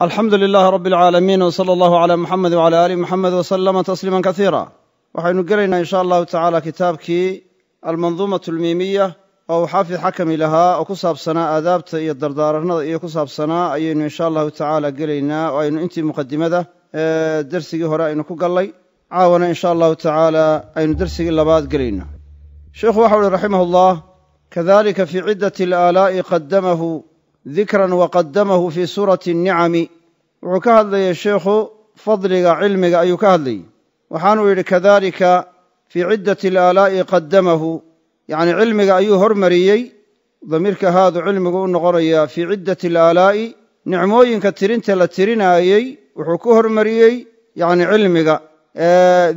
alxamdu lilaahi rabi alcaalamiin w sala allahu calaa muxamedi wcala aali muxamed wasalama tasliima kaiira waxaynu gelaynaa insha allahu tacaala kitaabkii almanduumat almiimiya oo uu xaafi xakami lahaa oo ku saabsanaa aadaabta iyo dardaaranada iyo ku saabsanaa ayaynu insha allahu tacaala gelaynaa oo aynu intii muqadimada dersigii hore aynu ku gallay caawana insha allahu tacaala aynu dersigii labaad gelayno sheikhu waxau uhi raximah ullah kadalika fii ciddati alaalaa'i qadamahu dikran waqadamahu fii suurati اnnicami wuxuu ka hadlayay sheikhu fadliga cilmiga ayuu ka hadlayay waxaanuu yidhi kadalika fii ciddati alaalaa'i qadamahu yacnii cilmiga ayuu hormariyey damiirka haadu cilmigu u noqonayaa fii ciddati alaalaa'i nicmooyinka tirinta la tirinaayey wuxuu ku hormariyey yacni cilmiga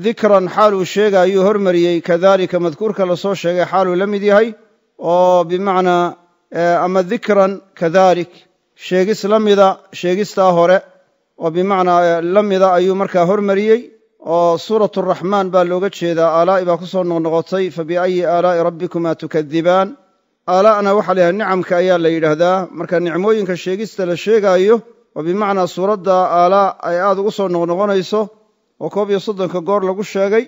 dikran xaaluu sheega ayuu hormariyey kadalika madkuurka la soo sheegay xaaluu la mid yahay oo bimacnaa Eh, ama dikran kadalik sheegis la mida sheegistaa hore oo bimacnaa eh, la mida ayuu markaa hormariyey oo suuratu araxmaan baa looga jeedaa aalaa'i baa ku soo noqnoqotay fa biayi aalaa'i rabbikumaa tukadibaan aalaa'na waxaa la yidhaha nicamka ayaa la yidhaahdaa marka nicmooyinka sheegista la sheegaayo oo bimacnaa suuradda aalaa' ay aad ugu soo noqnoqonayso oo koob iyo soddonka goor lagu sheegay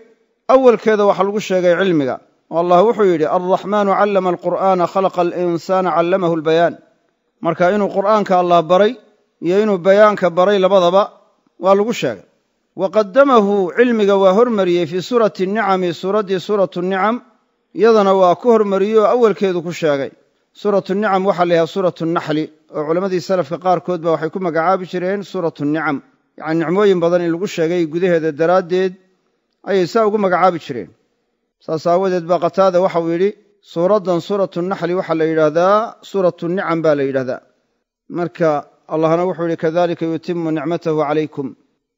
awalkeeda waxaa lagu sheegay cilmiga allah wuxuu yidhi alraxmaanu callama alqur'aana khalaqa alinsaana callamahu albayaan marka inuu qur'aanka allah baray iyo inuu bayaanka baray labadaba waa lagu sheegay wa qaddamahu cilmiga waa hormariyey fii suurati nicami suuraddii suuratu nicam iyadana waa ku hormariyey oo awalkeedu ku sheegay suuratu nicam waxaa la yidhaha suuratu naxli oo culammadii salafka qaarkood ba waxay ku magacaabi jireen suuratu nicam yacni nicmooyin badan in lagu sheegay gudaheeda daraaddeed ayay saa ugu magacaabi jireen saas aawadeed baa qataada waxau yidhi suuraddan suuratu naxli waxaa la yidhaahdaa suuratu nicam baa la yidhaahdaa marka allahna wuxuu yidhi kadalika yutimmu nicmatahu calaykum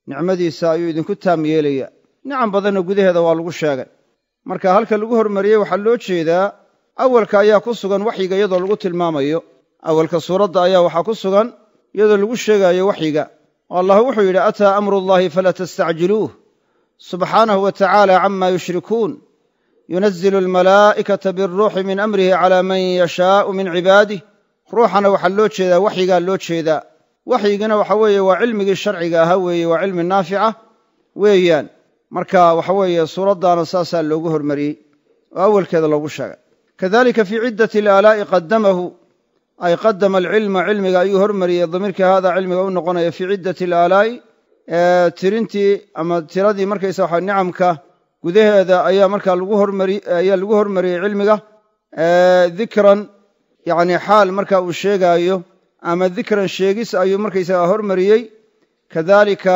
nicmadiisa ayuu idinku taam yeelayaa nicam badanna gudaheeda waa lagu sheegay marka halka lagu hormariyey waxaa loo jeedaa awalka ayaa ku sugan waxyiga iyadoo lagu tilmaamayo awalka suuradda ayaa waxaa ku sugan iyadoo lagu sheegaayo waxyiga oo allah wuxuu yidhi ataa amru llahi falaa tastacjiluuh subxaanahu wa tacaala camaa yushrikuun yunazil almalaa'ikata biruuxi min amrihi calaa man yashaa'u min cibaadih ruuxana waxaa loo jeedaa waxyigaa loo jeedaa waxyigana waxa weeye waa cilmigii sharciga ahaa weeye waa cilmi naafica weeyaan marka waxa weeye suuraddaana saasaa loogu hormariyey oo awalkeeda loogu sheegay kadalika fii ciddati alaalaa'i qaddamahu ay qadama alcilma cilmiga ayuu hormariyey damiirkii haadaa cilmiga u noqonaya fii ciddati alaalaa'i tirintii ama tiradii markaysa waxa nicamka gudaheeda ayaa markaa lagu hormari ayaa lagu hormariyey cilmiga dikran yacni xaal marka uu sheegaayo ama dikran sheegis ayuu markaysagaa hormariyey kadalika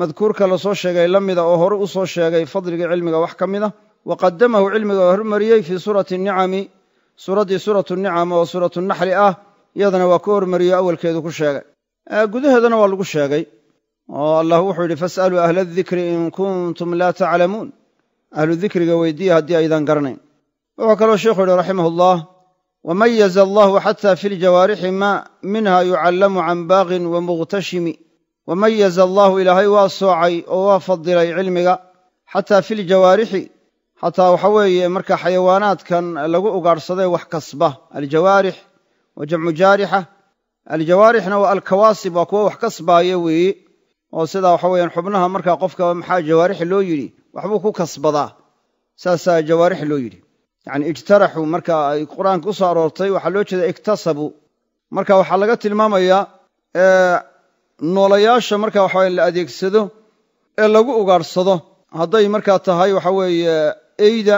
madkuurka lasoo sheegay lamida oo hore u soo sheegay fadliga cilmiga wax ka mid a waqadamahu cilmiga hormariyey fii suurati nicami suuraddii suuratu nicam oo suuratu naxli ah iyadana waa ku hormariyo awalkeedu ku sheegay gudaheedana waa lagu sheegay oo allah wuxuu yidhi fasaluu ahla adikri in kuntum laa taclamuun ahlu dikriga weydiiya haddii aydan garanayn wuxuu kaloo sheekhu yihi ullah wamayaza allahu xata fi ljawaarixi ma minha yucallamu can baaqin wa muqhtashimi wamayaza allahu ilaahay waa soocay oo waa fadilay cilmiga xataa fi ljawaarixi xataa waxa weeye marka xayawaanaadkan lagu ugaadhsaday wax kasba aljawaarix wa jamcu jaarixa aljawaarixna waa alkawaasib waa kuwo wax kasbaaya weeye oo sidaa waxa weeyaan xubnaha markaa qofka maxaa jawaarixi loo yidhi waxbuu ku kasbadaa saasaa jawaarix loo yidhi yacni ijtaraxuu marka ay qur-aanka u soo aroortay waxaa loo jeeda iktasabuu marka waxaa laga tilmaamayaa noolayaasha marka waxaweye la adeegsado ee lagu ugaadhsado hadday markaa tahay waxa weeye eyda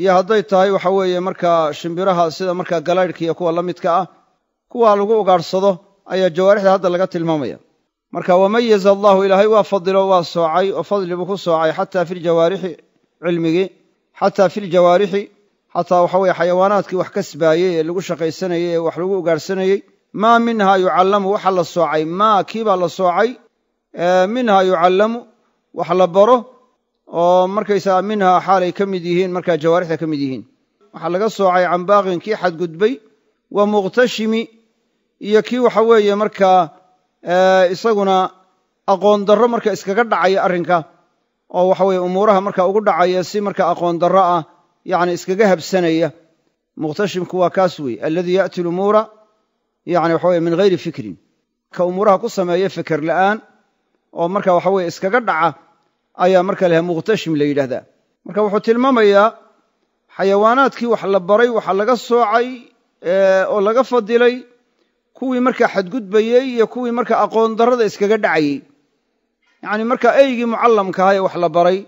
iyo hadday tahay waxa weeye markaa shimbiraha sida markaa galaydhka iyo kuwa la midka ah kuwaa lagu ugaadhsado ayaa jawaarixda hadda laga tilmaamaya marka wamayaza allahu ilaahay waa fadilo waa soocay oo fadli buu ku soocay xataa fi ljawaarixi cilmigii xataa fi ljawaarixi xataa waxa weye xayawaanaadkii wax kasbaayey ee lagu shaqaysanayey ee wax lagu ugaarhsanayey maa minhaa yucallamu waxa la soocay maa kiibaa la soocay minhaa yucallamu wax la baro oo markaysaga minhaa xaalay ka mid yihiin markaa jawaarixda ka mid yihiin waxaa laga soocay can baaqin kii xadgudbay wa muqtashimi iyo kii waxa weeye markaa isaguna aqoon darro marka iskaga dhacaya arrinka oo waxa weye umuuraha marka ugu dhacaya si marka aqoon darro ah yacni iskaga habsanaya muqhtashimku waa kaas wey aladii yaati lumuura yacni waxa weye min hayri fikrin ka umuuraha ku sameeya feker la'aan oo marka waxa weye iskaga dhaca ayaa marka laha muqhtashim la yidhaahdaa marka wuxuu tilmaamayaa xayawaanaadkii wax la baray waxa laga soocay oo laga fadilay kuwii marka xadgudbayey iyo kuwii marka aqoon darrada iskaga dhacayey yacni marka eygii mucallamkaha ee wax la baray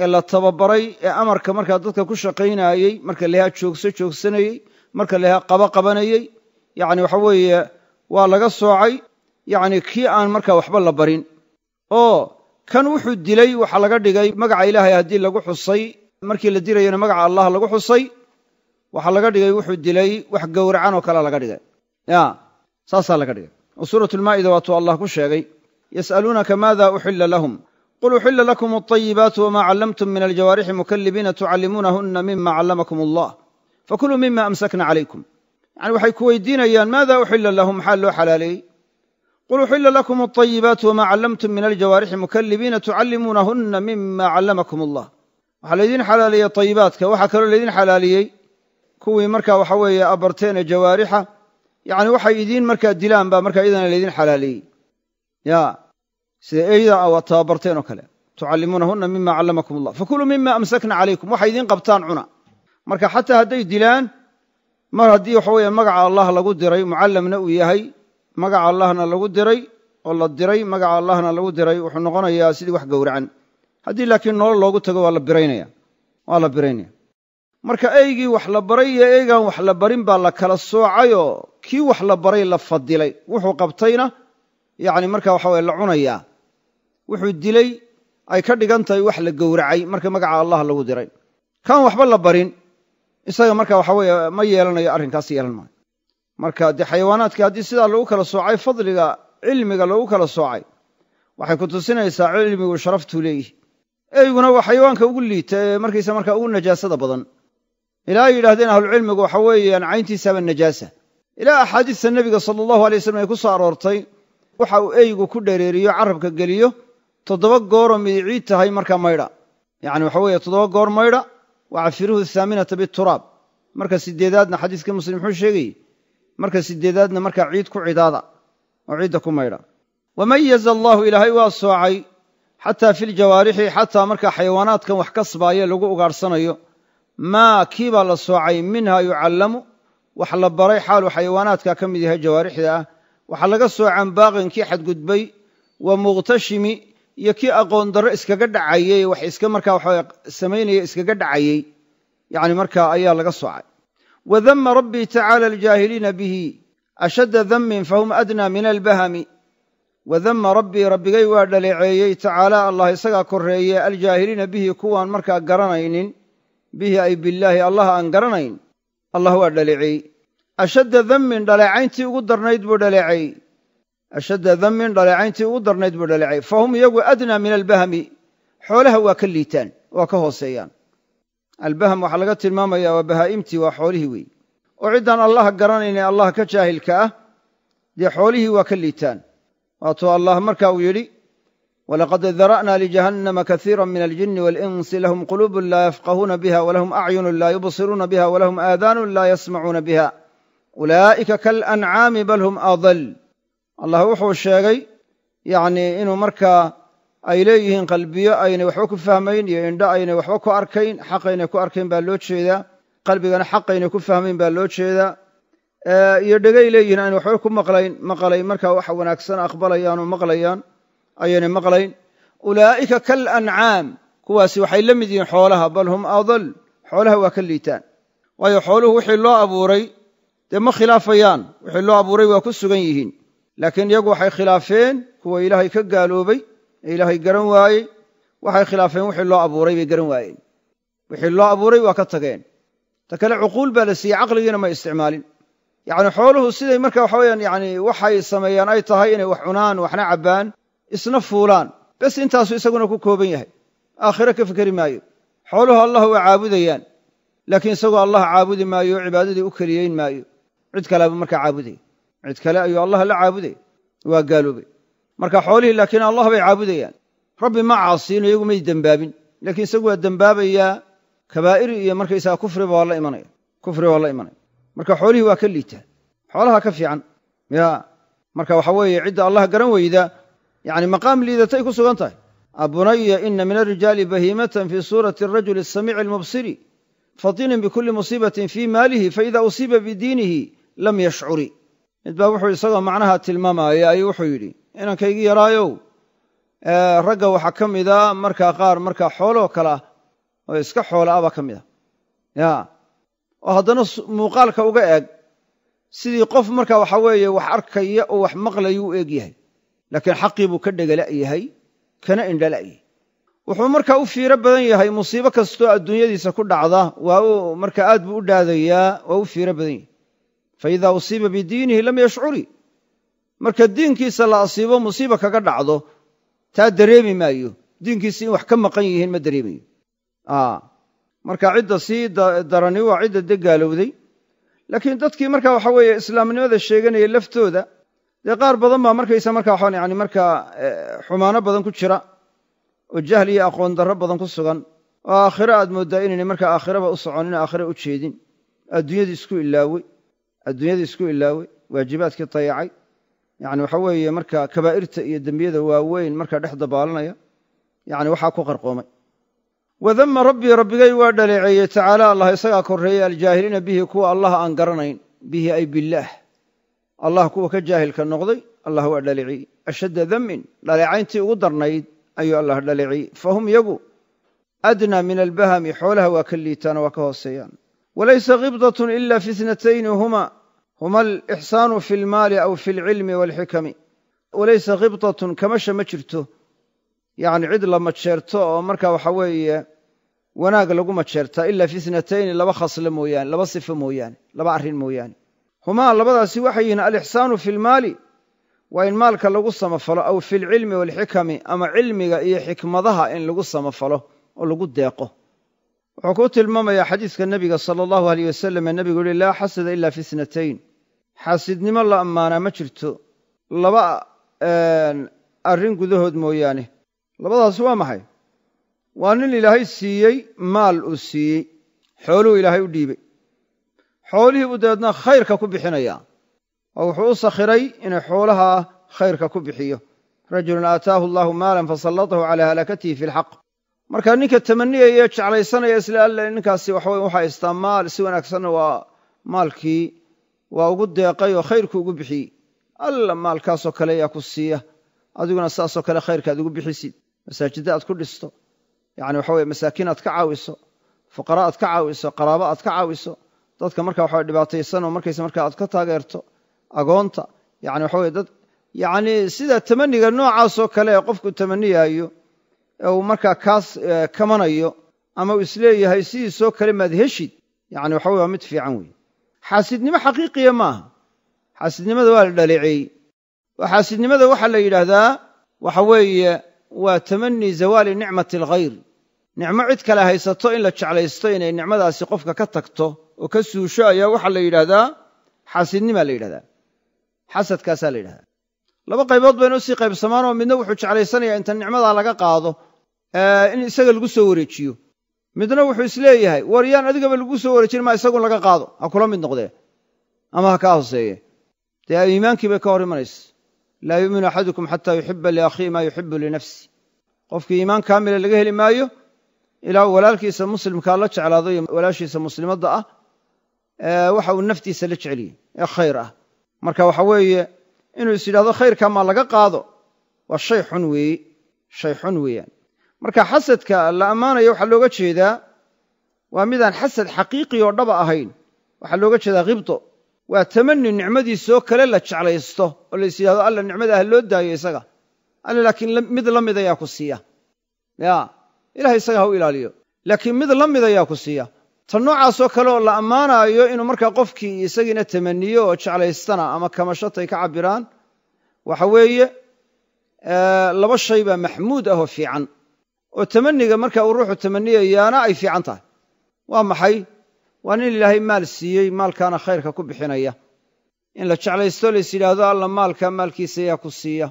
ee la tababaray ee amarka markaa dadka ku shaqaynaayey marka lahaa joogso joogsanayey marka lahaa qaba qabanayey yacni waxa weeye waa laga soocay yacni kii aan markaa waxba la barin oo kan wuxuu dilay waxa laga dhigay magaca ilaahay haddii lagu xusay markii la dirayana magaca allah lagu xusay waxaa laga dhigay wuxuu dilay wax gowracan oo kalea laga dhigay ya saasaa laga dhigay oo suuratu lmaa'ida waatuu allah ku sheegay yas'aluunaka maada uxilla lahum qul uxilla lakum alayibaatu wamaa callamtum min aljawaarixi mukallibiina tucallimuunahunna mima callamakum allah fakuluu mima amsakna calaykum yani waxay ku weydiinayaan maada uxilla lahum maxaa loo xalaaleeyey qul uxilla lakum alayibaatu wamaa callamtum min aljawaarixi mukallibiina tucallimuunahunna mima callamakum allah waxaa laydin xalaaleeyey ayibaadka waxaa kaloo laydin xalaaliyey kuwii markaa waxa weeye abarteene jawaarixa yacni waxay idiin markaa dilaan baa markaa iyadana laydin xalaaleeyey ya sida eyda ah waad tababarteen oo kale tucallimuunahunna mima callamakum allah fakuluu mima amsakna calaykum waxay idiin qabtaan cuna marka xataa hadday dilaan mar haddii waxa weeye magaca allah lagu diray mucallamna uu yahay magaca allahna lagu diray oo la diray magaca allahna lagu diray wuxuu noqonayaa sidii wax gowracan haddii laakiin nolol loogu tago waa la biraynaya waa la biraynaya marka eygii wax la baray iyo eygaan wax la barin baa la kala soocayoo kii wax la baray la fadilay wuxuu qabtayna yacni marka waxa weye la cunayaa wuxuu dilay ay ka dhigan tahay wax la gowracay marka magaca allah lagu diray kaan waxba la barin isaga marka waxa weye ma yeelanayo arrinkaas yeelan maayo marka dee xayawaanaadkii haddii sidaa lagu kala soocay fadliga cilmiga lagu kala soocay waxay ku tusinaysaa cilmigu sharaftuu leeyihi eyguna waa xayawaanka ugu liita ee markiisa marka ugu najaasada badan ilaa ay yidhahdeen ahlucilmigu waxa weeyaan cayntiisaaba najaasa ilaa axaadiista nebiga sala allahu alay waslm ay ku soo aroortay waxa uu eygu ku dhereeriyo carabka geliyo toddoba gooroo ciid tahay markaa maydha yacni waxa weeye toddoba goor maydha waa cafiruhu athaaminata bituraab marka sideedaadna xadiiskii muslim wuxuu sheegayey marka sideedaadna markaa ciid ku cidaada oo ciidda ku maydha wamayaza allaahu ilaahay waa soocay xataa fi ljawaarixi xataa markaa xayawaanaadkan wax kasbaaya lagu ugaadhsanayo maa kii baa la soocay minhaa yucallamu wax la baray xaalu xayawaanaadka ka mid yahay jawaarixda ah waxaa laga soocan baaqin kii xadgudbay waa muqtashimi iyo kii aqoon darro iskaga dhacayey wax iska markaa waxa samaynaya iskaga dhacayey yacni markaa ayaa laga soocay wa dama rabbii tacaala aljaahiliina bihi ashadda damin fahum adnaa min albahami wa dama rabbii rabbigay waa dhaleeceeyey tacaala allah isagaa korreeye aljaahiliina bihi kuwaan markaa garanaynin bihi ay billaahi allah aan garanayn allah waa dhaleecey ashadda dammin dhaleecayntii ugu darnayd buu dhaleecay ashadda dammin dhaleecayntii ugu darnayd buu dhaleecay fa hum iyagu adnaa min albahmi xoolaha waa ka liitaan waa ka hooseeyaan albahm waxaa laga tilmaamaya waa bahaa'imtii waa xoolihii wey oo ciddaan allah garanayne allah ka jaahilka ah dee xoolihii waa ka liitaan waatuu allah marka uu yidhi ولقد ذرأنا لجهنم كثيرا من الجن والإنس لهم قلوب لا يفقهون بها ولهم أعين لا يبصرون بها ولهم آذان لا يسمعون بها ulaaika kalancaami bal hum adal allah wuxuu sheegay yacnii inuu markaa ay leeyihiin qalbiyo aynay waxba ku fahmayn iyo indho aynay waxba ku arkayn xaq aynay ku arkayn baa loo jeedaa qalbigana xaq aynay ku fahmayn baa loo jeedaa iyo dhegay leeyihiin aynay waxba ku maqlayn maqalay wanaagsan aqbalayaanoo maqlayaan ayaynay maqlayn ulaa'ika kal ancaam kuwaasi waxay la mid yihiin xoolaha bal hum adal xoolaha waa ka liitaan waayo xooluhu wixii loo abuuray dee ma khilaafayaan wixii loo abuuray waa ku sugan yihiin laakiin iyagu waxay khilaafeen kuwa ilaahay ka gaaloobay ee ilaahay garan waayey waxay khilaafeen wixii loo abuuray bay garan waayeen wixii loo abuuray waa ka tageen ta kale cuquul baa la siiyey caqligiina ma isticmaalin yacni xooluhu siday marka waxa weyaan yacni waxay sameeyaan ay tahay inay wax cunaan waxna cabbaan isna fuulaan bes intaasuu isaguna ku kooban yahay aakhiro ka fikeri maayo xooluhu allah waa caabudayaan laakiin isagoo allah caabudi maayo oo cibaadadii u keliyeyn maayo cid kaleaba markaa caabudaya cid kale ayuu allah la caabudaya waa gaaloobay marka xoolihii laakiin allah bay caabudayaan rabbi ma caasiin iyagu may dembaabin laakiin isagu waa dembaabayaa kabaa'ir iyo markaysaga kufriba waa la imanaya kufri waa la imanaya marka xoolihii waa ka liitaa xoolaha ka fiican yaa marka waxa weeye cidda allah garan weyda yacni maqaam liidatay ku sugan tahay abunaya ina min arijaali bahiimatan fii suurati arajuli asamiici almubsiri fatinin bikulli musiibatin fii maalihi faida usiiba bidiinihi lam yashcuri mid baa wuxuu isagoo macnaha tilmaamaaya ayuu wuxuu yidhi inankaygii yaraayow ragga waxaa ka mida markaa qaar markaa xooloo kale ah oo iska xoola ah baa ka mid ah ya oo haddana muuqaalka uga eeg sidii qof markaa waxaa weeye wax arkaya oo wax maqlaya u eeg yahay laakiin xaqii buu ka dhegala'yahay kana indhala'yahay wuxuu markaa u fiiro badan yahay musiibo kastoo adduunyadiisa ku dhacda waa uu marka aad buu u dhaadayaa waa u fiiro badan yahay fa idaa usiiba bidiinihi lam yashcuri marka diinkiisa la asiibo musiiba kaga dhacdo taa dareemi maayo diinkiisa in wax ka maqan yihiin ma dareemayo marka cidda sii darani waa cidda degaalowday laakiin dadkii marka waxa weeye islaamnimada sheeganaya laftooda dee qaar badan baa markaysa markaa waxaan yani markaa e, xumaano badan ku jira oo jahl iyo aqoon darro badan ku sugan oo aakhiro aad mooddaa inaynay markaa aakhiraba u soconin aakhira u jeedin adduunyadii isku ilaawey adduunyadii isku ilaawey waajibaadkii dayacay yacni waxa weeye markaa kabaa'irta iyo dembiyada waaweyn markaa dhex dabaalanaya yacni waxaa ku qarqoomay wadamma rabbii rabbigay waa dhaleeceeyey tacaala allah isagaa korreeyey aljaahiliina bihi kuwa allah aan garanayn bihi ay bilaah allah kuwa ka jaahilka noqday allah waa dhaliciyey ashadda dammin dhaleecayntii ugu darnayd ayuu allah dhaliciyey fahum yagu adnaa min albahami xoolaha waa ka liitaano waa ka hooseeyaan walaysa khibdatun ila fi itnatayni huma huma alixsaanu fi lmaali aw fi alcilmi waalxikami walaysa khibdatun kamasha ma jirto yacni cid la majeerto oo marka waxa weeye wanaag lagu majeertaa ila fi itnatayni laba khasle mooyaane laba sifo mooyaane laba arrin mooyaane humaa labadaasi waxay yihiin alixsaanu fi lmaali waa in maalka lagu samafalo aw fi lcilmi waalxikami ama cilmiga iyo xikmadaha in lagu samafalo oo lagu deeqo wuxuu ku tilmaamayaa xadiiska nebiga sala allahu aleyh wasalam ee nebigu yihi laa xasada ila fi snatayn xaasidnimo la ammaanaa ma jirto laba arrin gudahood mooyaane labadaas waa maxay waa nin ilaahay siiyey maal uu siiyey xooluu ilaahay u dhiibay xoolihii buu dabeedna khayrka ku bixinayaa oo wuxuu u sakhiray inay xoolaha khayrka ku bixiyo rajulun aataahu allaahu maalan fasallatahu calaa halakatihi fi lxaq markaa ninka tamaniyaya jeclaysanaya isla alle ninkaasi waxa weye u haystaa maal si wanaagsanna waa maalkii waa ugu deeqay oo khayrku ugu bixiyey alla maalkaasoo kale yaa ku siiya adiguna saasoo kale khayrkaad ugu bixisid masaajidda aad ku dhisto yacni waxa weye masaakiin aad ka caawiso fuqara aad ka caawiso qaraabo aad ka caawiso dadka marka waxa oo markaysa marka aad ka taageerto agoonta yani waxa weye dad yacni sida tamaniga noocaasoo kale ee qofku tamaniyaayo ee uu markaa kaas kamanayo ama uu isleeyahay sidiisoo kale maad heshid yani waxa weye waa mid fiican weeye xaasidnimo xaqiiqiya maaha xaasidnimada waa la dhaleeceeyey oo xaasidnimada waxaa la yidhaahdaa waxa weeye waa tamani zawaali nicmati alghayr nicmo cid kale haysato in la jeclaysto inay nicmadaasi qofka ka tagto oo ka suusho ayaa waxaa la yidhaahdaa xaasidnimaa la yidhahdaa xasadkaasaa la yidhahdaa laba qaybood baynu usii qaybsamaan oo midna wuxuu jeclaysanayaa inta nicmadaa laga qaado eh, in isaga lagu soo wareejiyo midna wuxuu isleeyahay war yaan adigaba lagu soo wareejin maa isagu laga qaado ha kula mid noqdee ama ha kaa hooseeye dee iimaankii bay ka hor imanaysa laa yu'minu axadukum xataa yuxiba liakhiihi maa yuxibu linafsi qofkii iimaan kaamila laga heli maayo ilaa walaalkiisa muslimkaa la jeclaado iyo walaashiisa muslimadda ah waxa uu naftiisa la jeceliyey ee khayr ah marka waxa weeye inuu is yidhahdo khayrka maa laga qaado waa shay xun weeye shay xun weeyaan marka xasadka la ammaanayo waxaa looga jeedaa waa midaan xasad xaqiiqi oo dhaba ahayn waxaa looga jeedaa khibto waa tamani nicmadiisaoo kale la jeclaysto oo lais yidhahdo alla nicmada ah loo daayo isaga alla laakiin mid la mid ayaa ku siiya ya ilahay isagaa u ilaaliyo laakiin mid la mid ayaa ah ku siiya ta noocaasoo kale oo la ammaanaayo inuu markaa qofkii isagiina tamanniyo oo jeclaystana ama kamashotay ka cabbiraan waxa weeye laba shay baa maxmuud ah oo fiican oo tamanniga marka uu ruuxu tamanniyayaana ay fiican tahay waa maxay waa nin ilaahay maal siiyey maalkaana khayrka ku bixinaya in la jeclaysto lays yidhaahdo alla maalkaa maalkiisa ayaa ku siiya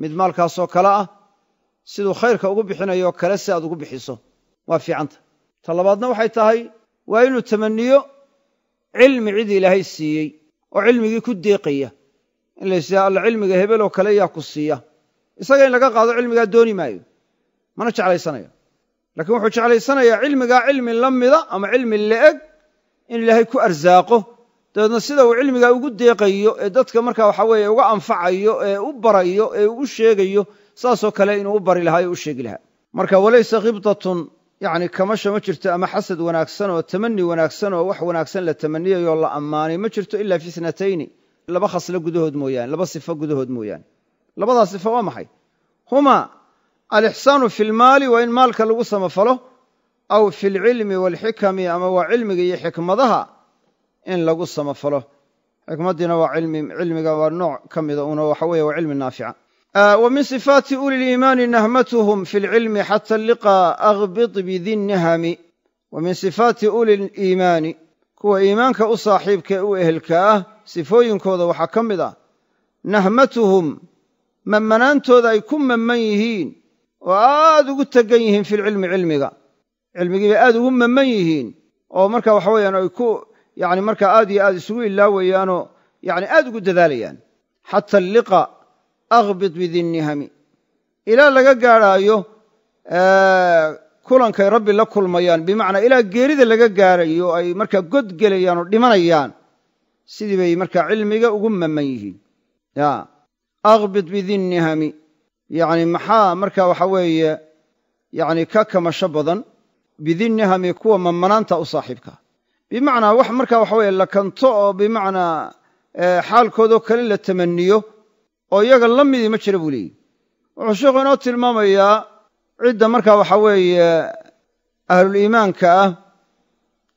mid maalkaasoo kale ah siduu khayrka ugu bixinayo kale si aad ugu bixiso waa fiicanta ta labaadna waxay tahay waa inuu tamaniyo cilmi cidii ilaahay siiyey oo cilmigii ku deeqaya in laysiiya alla cilmiga hebeloo kale yaa ku siiya isaga in laga qaado cilmigaa dooni maayo mana jeclaysanayo laakiin wuxuu jeclaysanayaa cilmigaa cilmi la mida ama cilmi la-eg in ilaahay ku arsaaqo dabeedna sida uu cilmigaa ugu deeqayo ee dadka markaa waxa weeye uga anfacayo ee u barayo ee ugu sheegayo saasoo kale inuu u bari lahaa u sheegi lahaa marka walaysa kibdatun yacni kamasha ma jirto ama xasad wanaagsan oo tamanni wanaagsan oo wax wanaagsan la tamanniyayo la ammaanay ma jirto ilaa fi snatayni laba khaslo gudahood mooyaane laba sifo gudahood mooyaane labadaa sifo waa maxay huma alixsaanu fi lmaali waa in maalka lagu samafalo aw fi lcilmi waalxikami ama waa cilmiga iyo xikmadaha in lagu samafalo xikmaddiina waa cilmiga waa nooc ka mida una waxa weeye waa cilmi naafica wmin sifaati uli liimaani nahmathm fi lcilmi xata liqaa akhbit bidi nahami wa min sifaati uli liimaani kuwa iimaanka u saaxiibka ee u ehelka ah sifooyinkooda waxaa ka mid ah nahmatuhum mamanaantooda ay ku mamman yihiin oo aad ugu tegan yihiin fi lcilmi cilmiga cilmigiibay aad ugu mamman yihiin oo marka waxa weyaan ay ku yani markaa aad iyo aad isugu ilaawayaanoo yani aad ugu dadaalayaan akhbit bidinnihami ilaa laga gaadhaayo kulankay rabbi la kulmayaan bimacnaa ilaa geerida laga gaarayo ay markaa god gelayaan oo dhimanayaan sidii bay markaa cilmiga ugu mamman yihiin akhbit bidinnihami yacni maxaa marka waxa weeye yacni ka kamasho badan bidinnihami kuwa mamanaanta u saaxiibkaa bimacnaa wax markaa waxa weeye la kanto oo bimacnaa xaalkoodoo kale la tamaniyo oo iyaga la midii ma jira buu leeyihi wuxuu sheikhu inoo tilmaamayaa cidda markaa waxaa weeye ahluliimaanka ah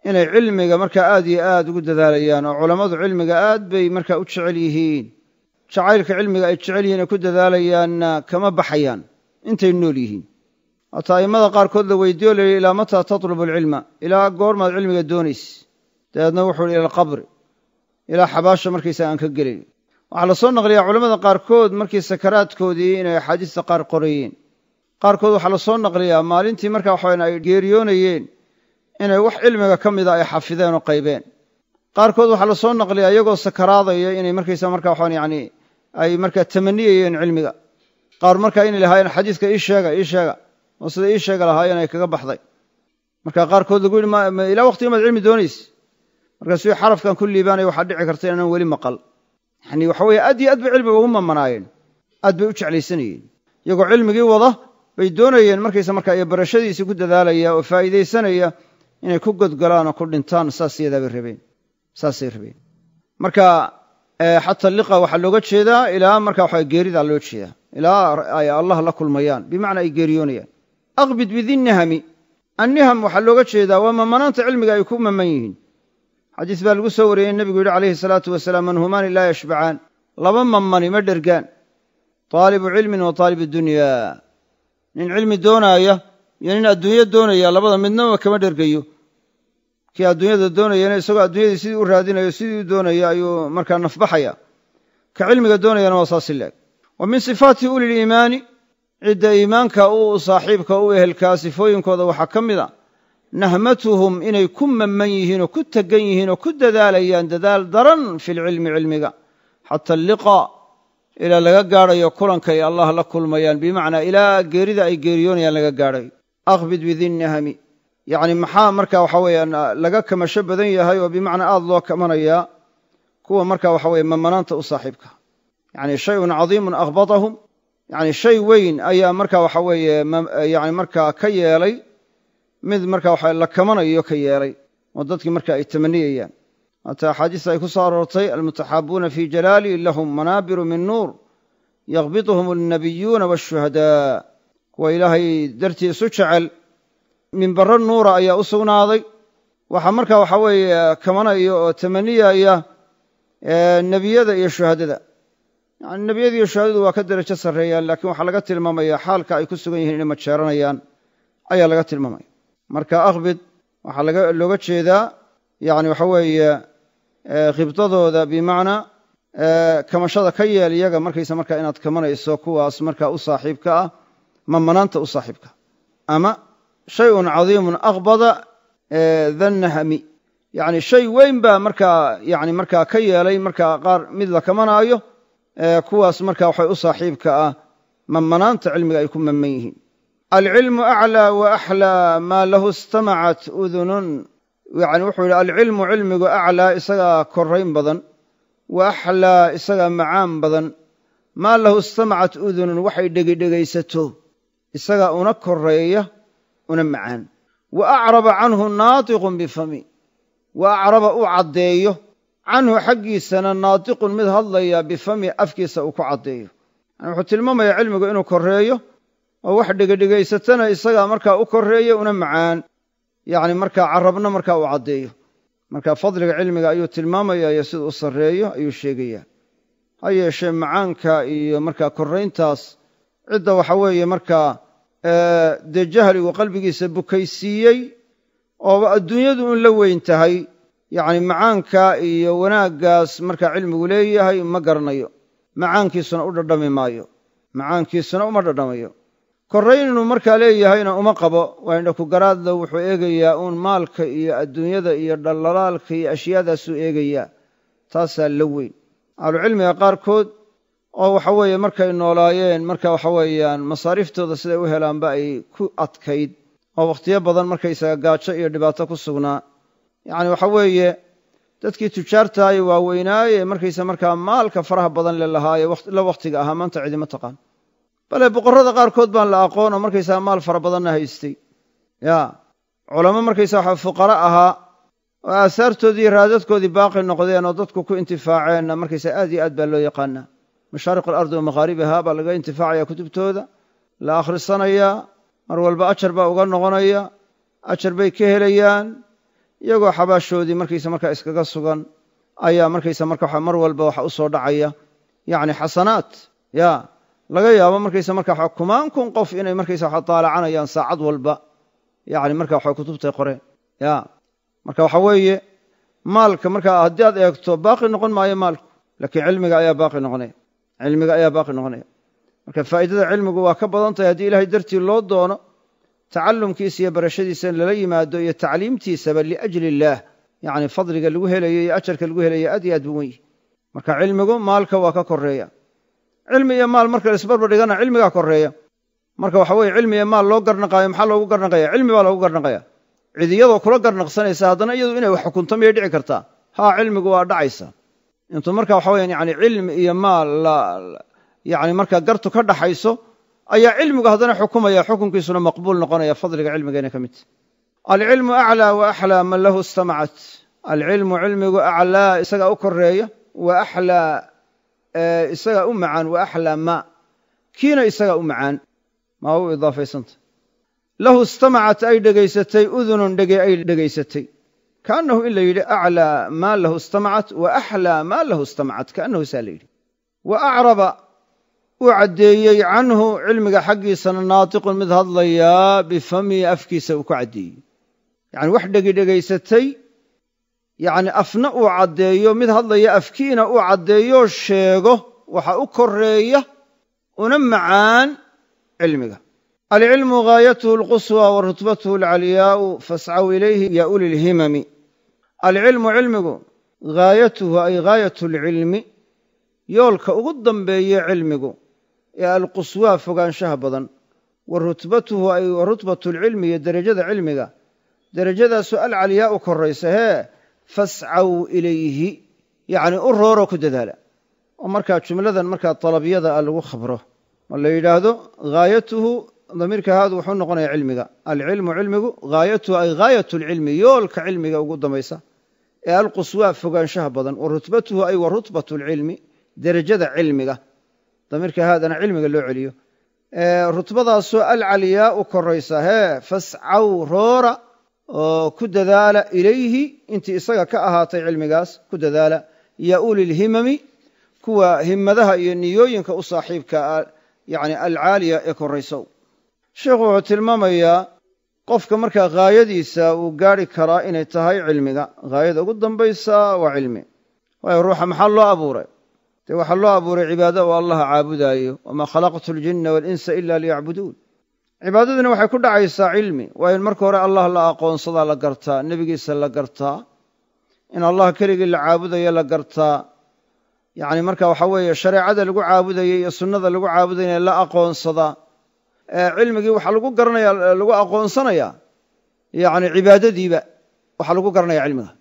inay cilmiga markaa aad iyo aad ugu dadaalayaan oo culammadu cilmiga aad bay markaa u jecel yihiin jacaylka cilmiga ay jecel yihiin ay ku dadaalayaanna kama baxayaan intay nool yihiin hataa aimada qaarkood la weydiiyo la yidhi ilaa mataa tatlubu alcilma ilaa goormaad cilmiga doonays dabeedna wuxuu yidhi ilalqabri ilaa xabaasha markaysa aan ka gelin waxaa lasoo naqliyaa culammada qaarkood markii sakaraadkoodii inay axaadiista qaar qorayeen qaarkood waxaa lasoo naqliyaa maalintii marka waxawayn ay geeriyoonayeen inay wax cilmiga ka mida ay xafideen oo qaybeen qaarkood waxaa lasoo naqliyaa iyagoo sakaraadaya inay markaysa marka waxaan yani ay marka tamaniyayeen cilmiga qaar markaa inay lahaayeen xadiidka ii sheega ii sheega oo sida ii sheega lahaayeen ay kaga baxday marka qaarkood lagu yihi ilaa waqtiga maad cilmi doonays markaa sidii xarafkan ku liibaanaya waxaa dhici karta inaanan weli maqal yani waxa weye aad iyo aad bay cilmiga ugu mamanaayeen aad bay u jeclaysanayeen iyagoo cilmigii wada bay doonayeen markaysa markaa iyo barashadiisii ku dadaalaya oo faa'iidaysanaya inay ku godgolaan oo ku dhintaan saas yadaabay rabeen saasay rabeen marka eh, xata liqa waxaa looga jeedaa ilaa marka waxa geerida loo jeedaa ilaa ay allah la kulmayaan bimacnaa ay geeriyoonayaan aqbid bidinihami anniham waxaa looga jeedaa waa mamanaanta cilmiga ay ku maman yihiin xadiis baa lagu soo wariyey in nebigu yidhi calayhi salaatu wasalaam manhumaani laa yashbacaan laba mamani ma dhergaan taalibu cilmin wa taalibu dunyaa nin cilmi doonaaya iyo nin adduunyo doonaya labada midnaba kama dhergayo kii adduunyada doonayana isagoo adduunyadii sidii u raadinayo sidii u doonaya ayuu markaa nafbaxaya ka cilmiga doonayana waa saasi leeg wa min sifaati uliliimaani cidda iimaanka u saaxiibka u ehelkaa sifooyinkooda waxaa ka mid a nahmatuhum inay ku mamman yihiin oo ku tegan yihiin oo ku dadaalayaan dadaal daran filcilmi cilmiga xata alliqaa ilaa laga gaadhayo kulanka ay allah la kulmayaan bimacnaa ilaa geerida ay geeriyoonayaan laga gaadhayo aqbid bidinnahami yacni maxaa marka waxa weeyaan ah, laga kamasho badan yahay oo bimacnaa aada loo kamanayaa kuwa marka waxa weeye mamanaanta u saaxiibka shay un cadiimun akhbadahum yacni shay weyn ayaa marka waxa weeye yani markaa ka yeelay mid marka waxa la kamanayo ka yeelay oo dadkii marka ay tamaniyayaan hataa axaadiista ay ku soo aroortay almutaxaabuuna fii jalaali lahum manaabiru min nuur yakbiduhum alnabiyuuna waashuhadaa kuwa ilaahay dartii isu min minbaro nuura ayaa u sugnaaday waxaa marka waxa weeye kamanaya oo tamaniyaya nebiyada iyo shuhadada yani nebiyada iyo shuhadadu waa ka darajo sarreeyaan laakiin waxaa laga tilmaamaya xaalka ay ku sugan yihiin inay majeeranayaan ayaa laga tilmaamaya marka akhbid waxaa laga looga jeedaa yacni waxa weeye khibdadooda bimacnaa kamashada ka yeel iyaga markaysa marka inaad kamanayso kuwaas markaa u saaxiibka ah mamanaanta u saaxiibka ama shay un cadiimun aqbada dannahami yacni shay weyn baa markaa yacni markaa ka yeelay markaa qaar mid la kamanaayo kuwaas markaa waxay u saaxiibka ah mamanaanta cilmiga ay ku maman yihiin alcilmu aclaa wa axlaa maa lahu istamacat udunun yacni wuxuu yidhi alcilmu cilmigu aclaa isagaa korayn badan wa axlaa isagaa macaan badan maa lahu istamacat udunun waxay dhegidhegaysato isagaa una koreeya una macaan wa acraba canhu naatiqun bifami wa acraba uu caddeeyo canhu xaggiisana naatiqun mid hadlaya bifami afkiisa uu ku caddeeyo yani wuxuu tilmaamayaa cilmigu inuu koreeyo oo wax dhegedhegaysatana isagaa markaa u korreeya una macaan yacni markaa carabna markaa u caddeeyo markaa fadliga cilmiga ayuu tilmaamayayo sida u sarreeyo ayuu sheegayaa ha yeeshee macaanka iyo markaa korrayntaas cidda waxa weeye markaa dee jahligu qalbigiisa bukaysiiyey ooba adduunyadu un la weyn tahay yacni macaanka iyo wanaaggaas markaa cilmigu leeyahay ma garanayo macaankiisuna u dhadhami maayo macaankiisuna uma dhadhamayo korrayn inuu markaa leeyahayna uma qabo waa indhakugaraadda wuxuu eegayaa uun maalka iyo adduunyada iyo dhallalaalka iyo ashyaadaasuu eegayaa taasaa la weyn ahlucilmiga qaarkood oo waxa weeye markay noolaayeen marka waxa weeyaan masaariiftooda siday u helaanba ay ku adkayd oo wakhtiyo badan markaysaga gaajo iyo dhibaato ku sugnaa yacni waxa weeye dadkii tujaartaaye waaweynaaye markaysa markaa maalka faraha badan le lahaaye la wakhtiga ahaa maanta cidima taqaan bale boqorada qaarkood baan la aqoon oo markaysa maal fara badanna haystay yaa culamo markaysaa waxa fuqara ahaa oo aasaartoodii raadadkoodii baaqi noqdeen oo dadku ku intifaaceenna markaysaa aad iyo aad baa loo yaqaanaa mashaariq alardi wa makhaaribiha baa laga intifaacaya kutubtooda la akhrisanayaa mar walba ajar baa uga noqonaya ajar bay ka helayaan iyagoo xabaashoodii markaysa markaa iskaga sugan ayaa markaysa marka mar walba waxa u soo dhacaya yacni xasanaat yaa laga yaabo markaysa marka markaa xukumaankun qof inay markaysa waxa daalacanayaan saacad walba yacni marka waxay kutubtay qoreen ya marka waxa weeye maalka markaa haddii aad eegto baaqi noqon maayo maalku laakiin cilmiga ayaa baaqi noqonaya cilmiga ayaa baaqi noqonaya marka faa'iidada cilmigu waa ka badan tahay haddii ilaahay dartii loo doono tacalumkiisa iyo barashadiisa in lala yimaado iyo tacliimtiisaba liajli illaah yacni fadliga lagu helayo iyo ajarka lagu helayo aad iyo aad buu weyn yahi marka cilmigu maalka waa ka koreeya cilmi iyo maal marka laisbarbar dhigana cilmigaa koreeya marka waxa weye cilmi iyo maal loo garnaqaayo maxaa loogu garnaqaya cilmi baa loogu garnaqaya cidiyadoo kula garnaqsanaysa haddana iyadu inay wax xukunto miyay dhici kartaa haa cilmigu waa dhacaysa intuu marka waxa weyaan yani cilmi iyo maal yani marka gartu ka dhaxayso ayaa cilmigu haddana xukumaya xukunkiisuna maqbuul noqonaya fadliga cilmigayna ka midta alcilmu aclaa wa axlaa man lahu istamacat alcilmu cilmigu aclaa isagaa u koreeya wa axlaa isagaa u macaan wa axlaa maa kiina isagaa u macaan maa u idaafaysanta lahu istamacat ay dhegaysatay udunun dhege ay dhegaysatay kaannahu in la yidhi aclaa maa lahu istamacat wa axlaa maa lahu istamacat kaannahu saa la yidhi wa acraba uu caddeeyey canhu cilmiga xaggiisana naatiqun mid hadlayaa bifamii afkiisa uu ku caddeeyey yacani wax dhegi dhegaysatay yacni afna uu caddeeyo mid hadlaya afkiina uu caddeeyoo sheego waxa u korreeya una macaan cilmiga alcilmu gaayathu alquswa wa rutbathu alcaliyaau fascaw ilayhi ya uli lhimami alcilmu cilmigu gaayatuhu ay gaayatu alcilmi yoolka ugu dambeeye cilmigu ee alquswaa fogaanshaha badan wa rutbatuhu ay rutbatu alcilmi iyo derajada cilmiga derajadaasu alcaliyaa u koraysa hee fascaw ilayhi yacni u rooro ku dadaala oo markaa jumladan markaa dalabiyada a ah lagu khabro ma la yidhaahdo haayatuhu damiirka haadu wuxuu noqonayaa cilmiga alcilmu cilmigu haayatuhu ay haayat lcilmi yoolka cilmiga ugu dambaysa ee alquswaa fogaanshaha badan wa rutbatuhu ay wa rutbat lcilmi derajada cilmiga damiirka haadana cilmiga loo celiyo rutbadaasoo alcaliyaa u koraysa hee fascaw roora oo ku dadaala ilayhi intii isaga ka ahaatay cilmigaas ku dadaala ya ulilhimami kuwa himadaha iyo niyooyinka u saaxiibka yani alcaaliya ee korayso sheekhu wuxuu tilmaamayaa qofka markaa haayadiisa uu gaari karaa inay tahay cilmiga haayada ugu dambaysa waa cilmi waayo ruuxa maxaa loo abuuray dee waxaa loo abuuray cibaada oo allaha caabudaayo wamaa khalaqtu ljinna waalinsa ila liyacbuduun cibaadaduna waxay ku dhacaysaa cilmi waa in marka hore allah la aqoonsadaa la gartaa nebigiisa la gartaa in allah keligii la caabudayo la gartaa yacni marka waxa weeye shareecada lagu caabudayey iyo sunnada lagu caabudayna la aqoonsadaa cilmigii waxaa lagu garanaya lagu aqoonsanayaa yacni cibaadadiiba waxaa lagu garanaya cilmiga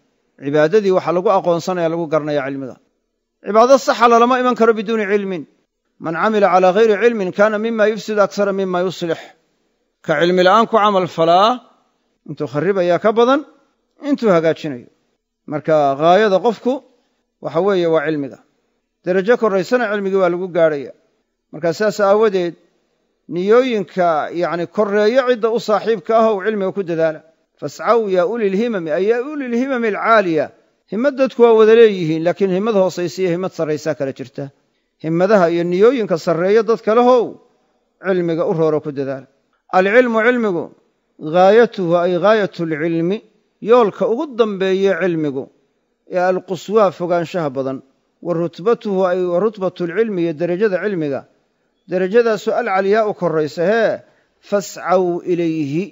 cibaadadii waxaa lagu aqoonsanaya lagu garanaya cilmiga cibaado saxa lalama iman karo biduuni cilmin man camila calaa hayri cilmin kaana mima yufsid akhara mima yuslix ka cilmi la'aan ku camal falaa intuu kharribayaa ka badan intuu hagaajinayo marka ghaayada qofku waxa weeye waa cilmiga derajo koraysana cilmigii waa lagu gaadhaya marka sidaas aawadeed niyooyinka yacni korreeyo cidda u saaxiibka ah uu cilmiga ku dadaala fascaw yaa ulilhimami ay yaa ulilhimami alcaaliya himmad dadku waa wada leeyihiin laakiin himmad hoosaysa iyo himmad sarraysaa kala jirta himmadaha iyo niyooyinka sarreeya dadka lehow cilmiga u rooro ku dadaala alcilmu cilmigu gaayatuhu ay gaayat alcilmi yoolka ugu dambeeye cilmigu ee alquswaa fogaanshaha badan wa rutbatuhu ay wa rutbatu alcilmi iyo derajada cilmiga derajadaasu alcaliyaa u koraysa hee fascaw ilayhi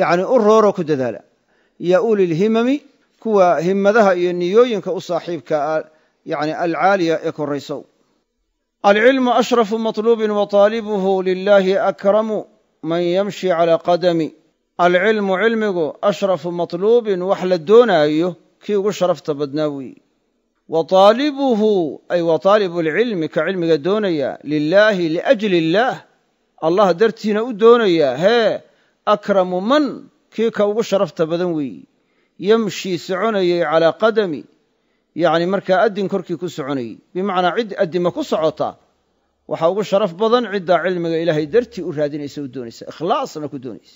yacni u rooroo ku dadaala yaa lhimami kuwa himadaha iyo niyooyinka u saaxiibka a yacni alcaaliya ee koraysow alcilmu ashrafu maطluubin wa taalibuhu lilaahi akramu man yamshi calaa qadami alcilmu cilmigu ashrafu matluubin wax la doonaayo kii ugu sharafta badnaa weeye wa taalibuhu ay wa taalibu alcilmi ka cilmiga doonaya lilaahi liajli illaah allah dartiina u doonayaa hee akramu man kii ka ugu sharafta badan weeye yamshii soconayay calaa qadami yacni markaa addin korkii ku soconayey bimacnaa cid addima ku socota waxaa ugu sharaf badan ciddaa cilmiga ilaahay dartii u raadinaysa u doonaysa ikhlaasna ku doonaysa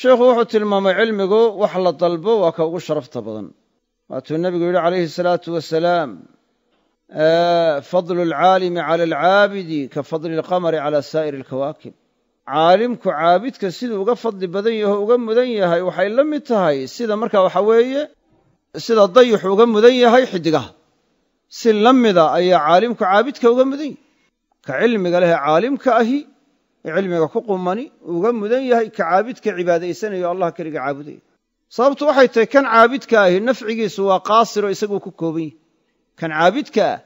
sheikhu wuxuu tilmaamay cilmigu wax la dalbo waa ka ugu sharafta badan waatuu nebigu yidhi calayhi salaatu wasalaam fadlu alcaalimi cala alcaabidi ka fadli alqamari cala saa'iri alkawaakib caalimku caabidka siduu uga fadli badan yaho uga mudan yahay waxay la mid tahay sida markaa waxa weeye sida dayixu uga mudan yahay xiddigaha si la mida ayaa caalimku caabidka uga mudan yahay ka cilmiga lehee caalimka ahi ee cilmiga ku qumani uga mudan yahay ka caabidka cibaadaysanayo allah keliga caabudaya sababtu waxay tahay kan caabidka ahi nafcigiisu waa qaasiroo isaguu ku kooban yahy kan caabidka ah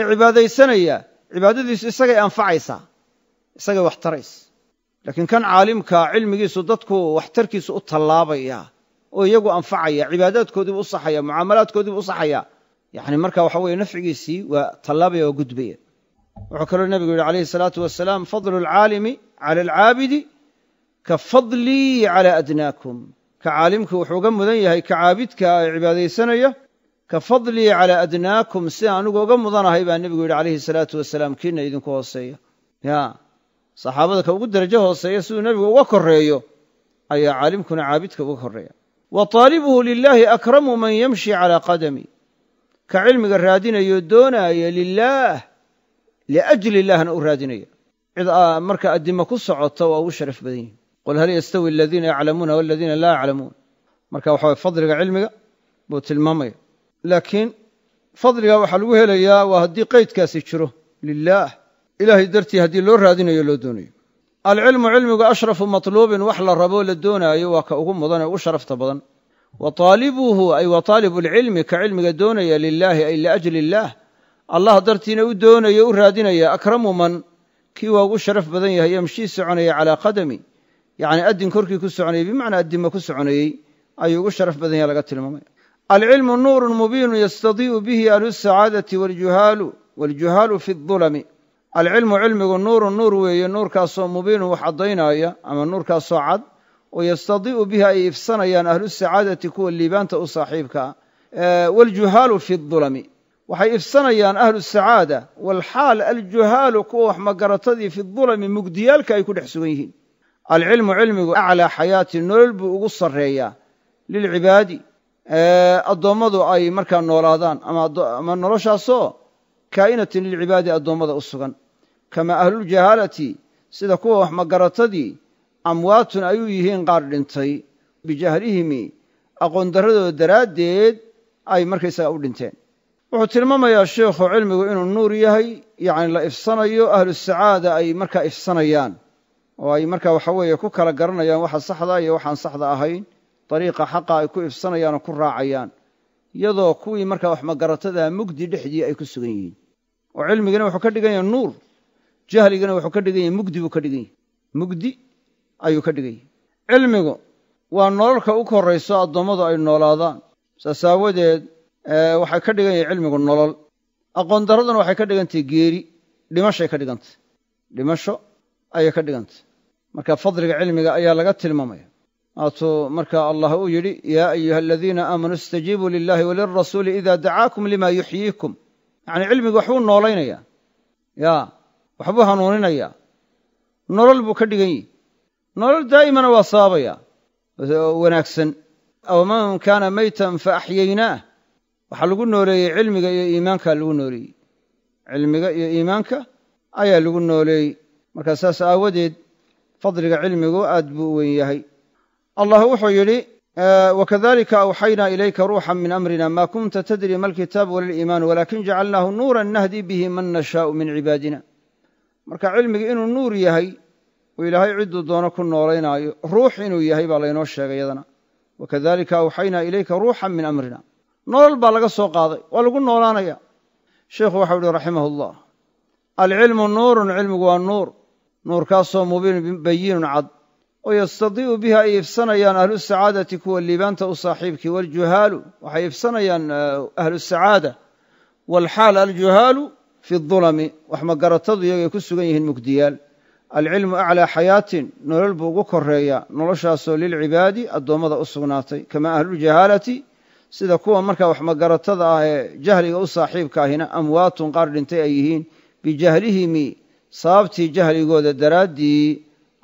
ee cibaadaysanaya cibaadadiisu isagay anfacaysaa isagay wax taraysa laakiin kan caalimka cilmigiisu dadku waxtarkiisu u tallaabaya oo iyagu anfacaya cibaadaadkoodiibu u saxaya mucaamalaadkoodiibu u saxaya yacni marka waxa weye nafcigiisii waa tallaabaya oo gudbaya wuxuu kaloo nebigu yidhi calayhi salaatu wasalaam fadlu alcaalimi cala alcaabidi ka fadlii calaa adnaakum ka caalimku wuxuu uga mudan yahay ka caabidka ee cibaadaysanaya ka fadlii calaa adnaakum sidaan anigu uga mudanahay baa nebigu yidhi calayhi salaatu wasalaam kiina idinku hooseeya ya saxaabada ka ugu derajo hooseeya siduu nebigu uga koreeyo ayaa caalimkuna caabidka uga koreeya wa taalibuhu lilaahi akramu man yamshi calaa qadami ka cilmiga raadinayo doonaaya lilaah liajli illaahna u raadinaya cid marka adimo ku socoto waa ugu sharaf badan yihin qul hal yastawi aladiina yaclamuuna waladiina laa yaclamuun marka waxa waxaway fadliga cilmiga buu tilmaamaya laakiin fadliga waxaa lagu helayaa waa haddii qeydkaasi jiro lilaah ilaahay dartii haddii loo raadinayo loo doonayo alcilmu cilmigu ashrafu matluubin wax la rabo la doonaayo waa ka ugu mudan ee ugu sharafta badan wa taalibuuhu ay wa taalibu lcilmi ka cilmiga doonaya lilaahi ay liajli illaah allah dartiina u doonaya u raadinaya akramu man kii waa ugu sharaf badan yahay yamshii soconaya calaa qadami yacni addin korkii ku soconayay bimacnaa addinma ku soconayey ayuu ugu sharaf badan yahay laga tilmaamaya alcilmu nuurun mubiinun yastadii'u bihi ahlu sacaadati waaljuhaalu fi dulami alcilmu cilmigu nuurun nuur weeye nuurkaasoo mubiinun wax caddaynaaya ama nuurkaasoo cad oo yastadii'u bihi ay ifsanayaan ahlusacaadati kuwa liibaanta u saaxiibkaa waljuhaalu fi dulami waxay ifsanayaan ahlu sacaada walxaal aljuhaalu kuwa wax magaratadii fi dulami mugdiyaalka ay ku dhex sugan yihiin alcilmu cilmigu aclaa xayaati nolol buu ugu sarreeyaa lilcibaadi addoommadu ay markaa noolaadaan ama noloshaasoo kaa'inatin lilcibaadi addoommada u sugan kamaa ahluljahaalati sida kuwa wax magaratadii amwaatun ayuu yihiin qaar dhintay bijahlihimi aqoondarradooda daraaddeed ay markaysaga u dhinteen wuxuu tilmaamayaa sheikhu cilmigu inuu nuur yahay yacni la ifsanayo ahlu sacaada ay markaa ifsanayaan oo ay markaa waxa weeye ku kala garanayaan waxa saxda iyo waxaan saxda ahayn dariiqa xaqa ay ku ifsanayaan oo ku raacayaan iyadoo kuwii markaa wax waxmagaratada mugdi dhexdii ay ku sugan yihiin oo cilmigina wuxuu ka dhigan yahay nuur jahligina wuxuu ka dhigan yahay mugdi buu ka dhigan yahay mugdi ayuu ka dhigan yahay cilmigu waa nololka u korayso addoommadu ay noolaadaan saas aawadeed waxay ka dhigan yahay cilmigu nolol aqoondaraduna waxay ka dhigantahy geeri dhimashay ka dhigantay dhimasho ayay ka dhigantay marka fadliga cilmiga ayaa laga tilmaamaya waatuu marka allah uu yidhi yaa ayuha aladiina aamanuu istajiibuu lilahi walirasuuli idaa dacaakum lima yuxyiikum yacnii cilmigu waxbuu noolaynayaa yaa waxbuu hanuuninayaa nolol buu ka dhigan yihi nolol daa'imana waa sababaya wanaagsan aw man kaana maytan fa axyaynaah waxaa lagu nooleeyey cilmiga iyo iimaankaa lagu nooleeyey cilmiga iyo iimaanka ayaa lagu nooleeyey markaa saas aawadeed fadliga cilmigu aad buu weyn yahay allah wuxuu yidhi wakadalika awxaynaa ilayka ruuxan min amrina ma kunta tadri ma alkitaabu wala liimaanu walaakin jacalnaahu nuuran nahdi bihi man nashaa'u min cibaadina marka cilmiga inuu nuur yahay oo ilaahay cidduu doono ku noolaynaayo ruux inuu yahay baa laynoo sheegay yadana wakadalika awxaynaa ilayka ruuxan min amrina nolol baa laga soo qaaday waa lagu noolaanaya sheikhu waxau uhi raximah ullah alcilmu nuurun cilmigu waa nuur nuurkaasoo mubiinun bayiinun cad oo yastadii'u bihi ay ifsanayaan ahlu sacaadati kuwa liibaanta u saaxiibkii waljuhaalu waxay ifsanayaan eh, ahlu sacaada walxaal aljuhaalu fi dulami wax magaratadu iyagay ku sugan yihiin mugdiyaal alcilmu aclaa xayaatin nolol buu ugu koreeya noloshaasoo lilcibaadi addoommada u sugnaatay kamaa ahlul jahaalati sida kuwa marka wax magaratada ah ee jahliga u saaxiibka ahina amwaatun qaar dhintay ay yihiin bijahlihimi sababtii jahligooda daraaddii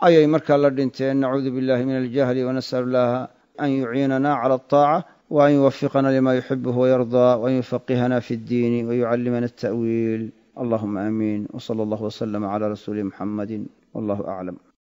ayay marka la dhinteen nacuudu billahi min aljahli wanas'alu llaaha an yuciinana cala altaaca wa yuwafiqana lima yuxibuhu wayardaa wan yufaqihana fi ddiini wayucallimana alta'wiil allahuma aamiin wsala allahu waslama cala rasuuli muxammadin wallahu aclam